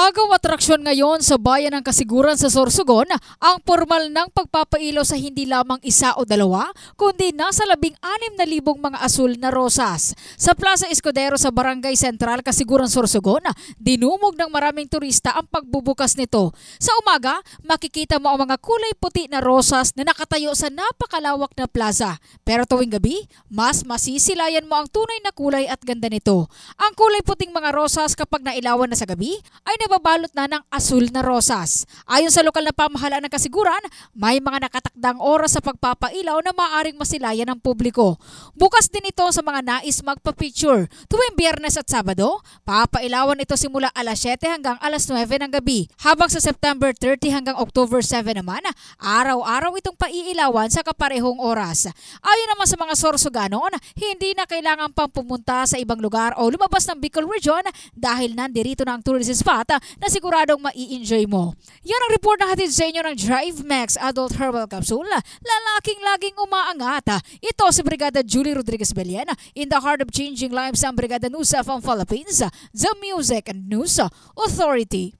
Agaw atraksyon ngayon sa bayan ng Kasiguran sa Sorsogon ang formal ng pagpapailaw sa hindi lamang isa o dalawa kundi nasa labing anim na libong mga asul na rosas. Sa Plaza Escudero sa Barangay Central, Kasiguran Sorsogon, dinumog ng maraming turista ang pagbubukas nito. Sa umaga, makikita mo ang mga kulay puti na rosas na nakatayo sa napakalawak na plaza. Pero tuwing gabi, mas masisilayan mo ang tunay na kulay at ganda nito. Ang kulay puting mga rosas kapag nailawan na sa gabi ay nababalot na ng asul na rosas. Ayon sa lokal na pamahalaan ng kasiguran, may mga nakatakdang oras sa pagpapailaw na maaaring masilayan ng publiko. Bukas din ito sa mga nais magpa-picture. Tuwing biyernes at Sabado, papailawan ito simula alas 7 hanggang alas 9 ng gabi. Habang sa September 30 hanggang October 7 naman, araw-araw itong paiilawan sa kaparehong oras. Ayon naman sa mga sorso ganon, hindi na kailangan pang pumunta sa ibang lugar o lumabas ng Bicol Region dahil nandirito na ang tourism spot bata na siguradong mai-enjoy mo. Yan ang report na hatid sa inyo ng Drive Max Adult Herbal Capsule. Lalaking laging umaangat. Ito si Brigada Julie Rodriguez Beliana in the heart of changing lives ang Brigada Nusa from Philippines, the Music and Nusa Authority.